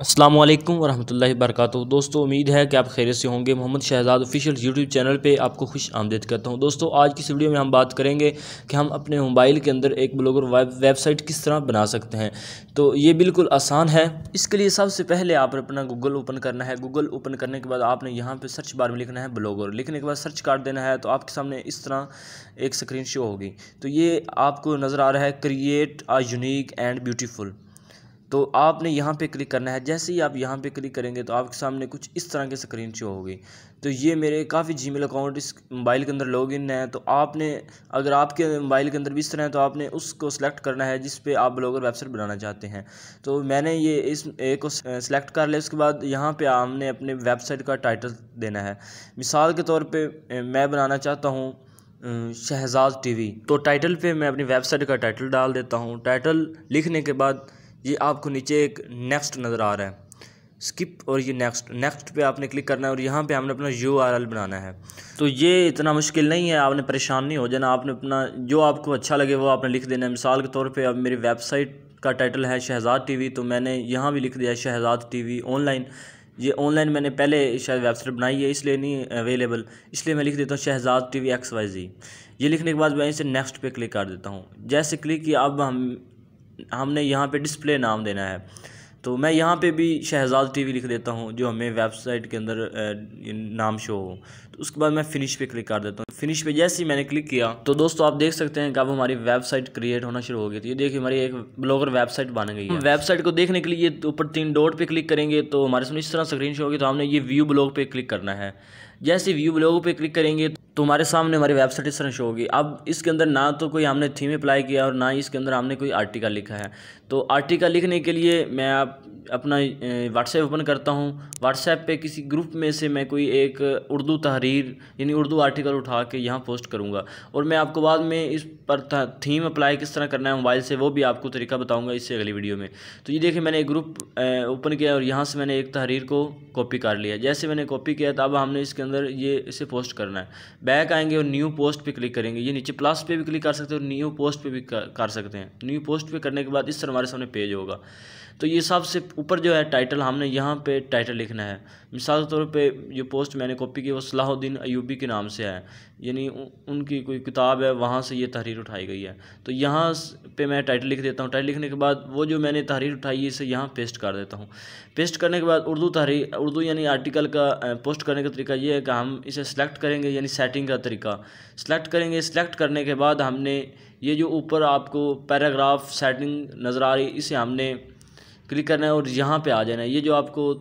असलम वरहमल वर्क दोस्तों उम्मीद है कि आप खैर से होंगे Mohammad Shahzad official YouTube channel पे आपको खुश आमदेद करता हूँ दोस्तों आज की इस वीडियो में हम बात करेंगे कि हम अपने मोबाइल के अंदर एक ब्लॉगर वेबसाइट किस तरह बना सकते हैं तो ये बिल्कुल आसान है इसके लिए सबसे पहले आप अपना गूगल ओपन करना है गूगल ओपन करने के बाद आपने यहाँ पर सर्च बार में लिखना है ब्लॉगर लिखने के बाद सर्च कर देना है तो आपके सामने इस तरह एक स्क्रीन शो होगी तो ये आपको नज़र आ रहा है create a unique and beautiful तो आपने यहाँ पे क्लिक करना है जैसे ही आप यहाँ पे क्लिक करेंगे तो आपके सामने कुछ इस तरह की स्क्रीन शो होगी तो ये मेरे काफ़ी जीमेल अकाउंट इस मोबाइल के अंदर लॉगिन है तो आपने अगर आपके मोबाइल के अंदर भी इस तरह है तो आपने उसको सेलेक्ट करना है जिस पे आप ब्लॉगर वेबसाइट बनाना चाहते हैं तो मैंने ये इस एक को सिलेक्ट कर लिया उसके बाद यहाँ पर हमने अपने वेबसाइट का टाइटल देना है मिसाल के तौर पर मैं बनाना चाहता हूँ शहजाज टी तो टाइटल पर मैं अपनी वेबसाइट का टाइटल डाल देता हूँ टाइटल लिखने के बाद ये आपको नीचे एक नेक्स्ट नज़र आ रहा है स्किप और ये नेक्स्ट नेक्स्ट पे आपने क्लिक करना है और यहाँ पे हमने अपना यू आर एल बनाना है तो ये इतना मुश्किल नहीं है आपने परेशान नहीं हो जाना आपने अपना जो आपको अच्छा लगे वो आपने लिख देना है मिसाल के तौर पे अब मेरी वेबसाइट का टाइटल है शहजाद टीवी तो मैंने यहाँ भी लिख दिया है शहजाद टीवी ऑनलाइन ये ऑनलाइन मैंने पहले शायद वेबसाइट बनाई है इसलिए नहीं अवेलेबल इसलिए मैं लिख देता हूँ Shahzad T V X Y Z ये लिखने के बाद मैं इसे नेक्स्ट पे क्लिक कर देता हूँ जैसे क्लिक किया अब हम हमने यहाँ पे डिस्प्ले नाम देना है तो मैं यहाँ पे भी शहजाद टीवी लिख देता हूँ जो हमें वेबसाइट के अंदर नाम शो हो तो उसके बाद मैं फिनिश पे क्लिक कर देता हूँ फिनिश पे जैसे ही मैंने क्लिक किया तो दोस्तों आप देख सकते हैं कि अब हमारी वेबसाइट क्रिएट होना शुरू हो गई थी ये देखिए हमारी एक ब्लॉगर वेबसाइट बन गई है वेबसाइट को देखने के लिए ऊपर तो तीन डॉट पर क्लिक करेंगे तो हमारे सामने इस तरह स्क्रीन शो होगी तो हमने ये व्यू ब्लॉग पे क्लिक करना है जैसे व्यू ब्लॉग पे क्लिक करेंगे तो हमारे सामने हमारी वेबसाइट इस तरह शो होगी अब इसके अंदर ना तो कोई हमने थीम अप्लाई किया और ना ही इसके अंदर हमने कोई आर्टिकल लिखा है तो आर्टिकल लिखने के लिए मैं आप अपना व्हाट्सएप ओपन करता हूँ व्हाट्सएप पे किसी ग्रुप में से मैं कोई एक उर्दू तहरीर यानी उर्दू आर्टिकल उठा के यहाँ पोस्ट करूँगा और मैं आपको बाद में इस पर थीम अप्लाई किस तरह करना है मोबाइल से वो भी आपको तरीका बताऊँगा इससे अगली वीडियो में तो ये देखिए मैंने एक ग्रुप ओपन किया और यहाँ से मैंने एक तहरीर को कॉपी कर लिया जैसे मैंने कॉपी किया तो अब हमने इसके अंदर ये इसे पोस्ट करना है बैक आएंगे और न्यू पोस्ट पर क्लिक करेंगे ये नीचे प्लस पे भी क्लिक कर सकते हैं और न्यू पोस्ट पर भी कर सकते हैं न्यू पोस्ट पर करने के बाद इस तरह हमारे सामने पेज होगा तो ये सबसे ऊपर जो है टाइटल हमने यहाँ पे टाइटल लिखना है मिसाल के तौर पे जो पोस्ट मैंने कॉपी की वो सलाहुद्दीन अयूबी के नाम से है यानी उनकी कोई किताब है वहाँ से ये तहरीर उठाई गई है तो यहाँ पे मैं टाइटल लिख देता हूँ टाइटल लिखने के बाद वो जो मैंने तहरीर उठाई है इसे यहाँ पेस्ट कर देता हूँ पेस्ट करने के बाद उर्दू तहरीर उर्दू यानी आर्टिकल का पोस्ट करने का तरीका ये है कि हम इसे सेलेक्ट करेंगे यानी सेटिंग का तरीका सेलेक्ट करेंगे सेलेक्ट करने के बाद हमने ये जो ऊपर आपको पैराग्राफ सेटिंग नज़र आ रही इसे हमने क्लिक करना है और यहाँ पे आ जाना है ये जो आपको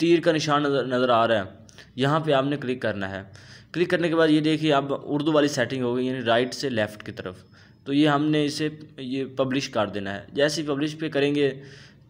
तीर का निशान नज़र नज़र आ रहा है यहाँ पे आपने क्लिक करना है क्लिक करने के बाद ये देखिए आप उर्दू वाली सेटिंग हो गई यानी राइट से लेफ़्ट की तरफ तो ये हमने इसे ये पब्लिश कर देना है जैसे ही पब्लिश पे करेंगे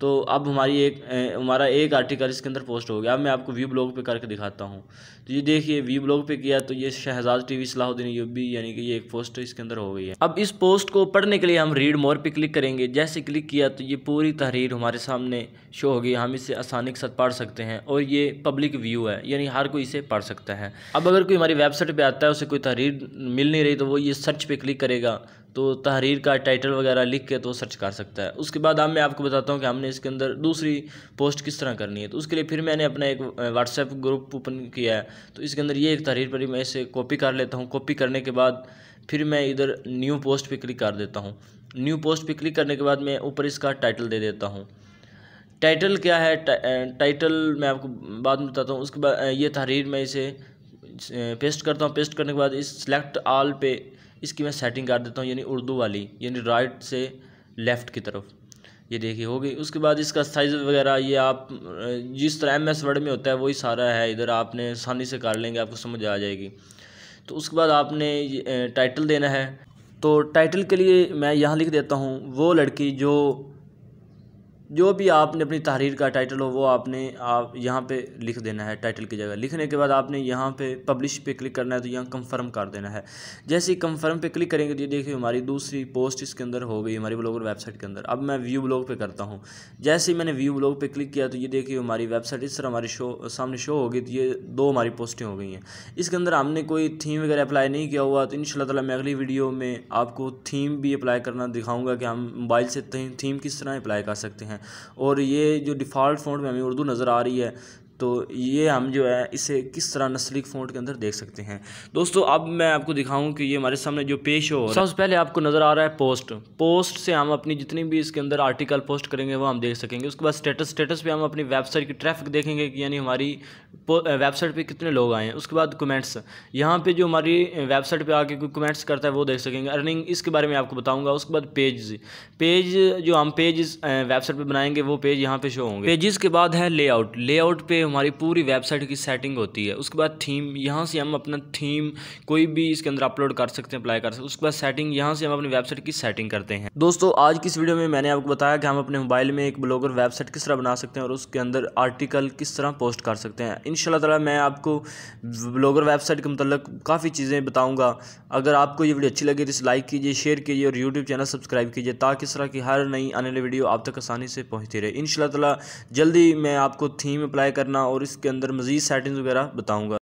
तो अब हमारी एक हमारा एक आर्टिकल इसके अंदर पोस्ट हो गया अब मैं आपको व्यू ब्लॉग पे करके दिखाता हूँ तो ये देखिए व्यू ब्लॉग पे किया तो ये शहजाद टी वी सलाहुद्दीन यूबी यानी कि ये एक पोस्ट इसके अंदर हो गई है अब इस पोस्ट को पढ़ने के लिए हम रीड मोर पे क्लिक करेंगे जैसे क्लिक किया तो ये पूरी तहरीर हमारे सामने शो होगी हम इसे आसानी के साथ पढ़ सकते हैं और ये पब्लिक व्यू है यानी हर कोई इसे पढ़ सकता है अब अगर कोई हमारी वेबसाइट पर आता है उसे कोई तहरीर मिल नहीं रही तो वो ये सर्च पर क्लिक करेगा तो तहरीर का टाइटल वगैरह लिख के तो सर्च कर सकता है उसके बाद अब मैं आपको बताता हूँ कि हमने इसके अंदर दूसरी पोस्ट किस तरह करनी है तो उसके लिए फिर मैंने अपना एक व्हाट्सएप ग्रुप ओपन किया है तो इसके अंदर ये एक तहरीर पर मैं इसे कॉपी कर लेता हूँ कॉपी करने के बाद फिर मैं इधर न्यू पोस्ट पर क्लिक कर देता हूँ न्यू पोस्ट पर क्लिक करने के बाद मैं ऊपर इसका टाइटल दे देता हूँ टाइटल क्या है टाइटल मैं आपको बाद में बताता हूँ उसके बाद ये तहरीर मैं इसे पेस्ट करता हूँ पेस्ट करने के बाद इस सेलेक्ट आल पे इसकी मैं सेटिंग कर देता हूँ यानी उर्दू वाली यानी राइट से लेफ़्ट की तरफ ये देखिए हो गई उसके बाद इसका साइज़ वगैरह ये आप जिस तरह एम एस वर्ड में होता है वही सारा है इधर आपने आसानी से कर लेंगे आपको समझ आ जाएगी तो उसके बाद आपने टाइटल देना है तो टाइटल के लिए मैं यहाँ लिख देता हूँ वो लड़की जो जो भी आपने अपनी तहरीर का टाइटल हो वो आपने आप यहाँ पे लिख देना है टाइटल की जगह लिखने के बाद आपने यहाँ पे पब्लिश पे क्लिक करना है तो यहाँ कंफर्म कर देना है जैसे ही कंफर्म पे क्लिक करेंगे तो ये देखिए हमारी दूसरी पोस्ट इसके अंदर हो गई हमारी ब्लॉगर वेबसाइट के अंदर अब मैं व्यू ब्लॉग पर करता हूँ जैसे ही मैंने व्यू ब्लॉग पर क्लिक किया तो ये देखिए हमारी वेबसाइट इस तरह हमारी शो सामने शो होगी तो ये दो हमारी पोस्टें हो गई हैं इसके अंदर हमने कोई थीम वगैरह अप्लाई नहीं किया हुआ तो इन शाला मैं अगली वीडियो में आपको थीम भी अप्लाई करना दिखाऊँगा कि हम मोबाइल से थीम किस तरह अप्लाई कर सकते हैं हैं और ये जो डिफ़ाल्ट फ़ॉन्ट में हमें उर्दू नज़र आ रही है तो ये हम जो है इसे किस तरह नस्ली फ़ॉन्ट के अंदर देख सकते हैं दोस्तों अब मैं आपको दिखाऊं कि ये हमारे सामने जो पेश हो सबसे पहले आपको नज़र आ रहा है पोस्ट पोस्ट से हम अपनी जितनी भी इसके अंदर आर्टिकल पोस्ट करेंगे वो हम देख सकेंगे उसके बाद स्टेटस स्टेटस पे हम अपनी वेबसाइट की ट्रैफिक देखेंगे कि यानी हमारी वेबसाइट पर कितने लोग आए हैं उसके बाद कमेंट्स यहाँ पर जो हमारी वेबसाइट पर आके कोई कमेंट्स करता है वो देख सकेंगे अर्निंग इसके बारे में आपको बताऊँगा उसके बाद पेज पेज जो हम पेज वेबसाइट पर बनाएंगे वो पेज यहाँ पे शो होंगे पेजेस के बाद है लेआउट लेआउट पे हमारी पूरी वेबसाइट की सेटिंग होती है उसके बाद थीम यहाँ से हम अपना थीम कोई भी इसके अंदर अपलोड कर सकते हैं अप्लाई कर सकते हैं उसके बाद सेटिंग यहाँ से हम अपनी वेबसाइट की सेटिंग करते हैं दोस्तों आज की इस वीडियो में मैंने आपको बताया कि हम अपने मोबाइल में एक ब्लॉगर वेबसाइट किस तरह बना सकते हैं और उसके अंदर आर्टिकल किस तरह पोस्ट कर सकते हैं इन ताला मैं आपको ब्लॉगर वेबसाइट के मतलब काफ़ी चीज़ें बताऊँगा अगर आपको ये वीडियो अच्छी लगी तो इसे लाइक कीजिए शेयर कीजिए और यूट्यूब चैनल सब्सक्राइब कीजिए ताकि इस तरह की हर नई आने वाली वीडियो आप तक आसानी से पहुँचती रहे इन शाला जल्दी मैं आपको थीम अप्लाई करना करना और इसके अंदर मज़ीद सेटिंग्स वगैरह बताऊँगा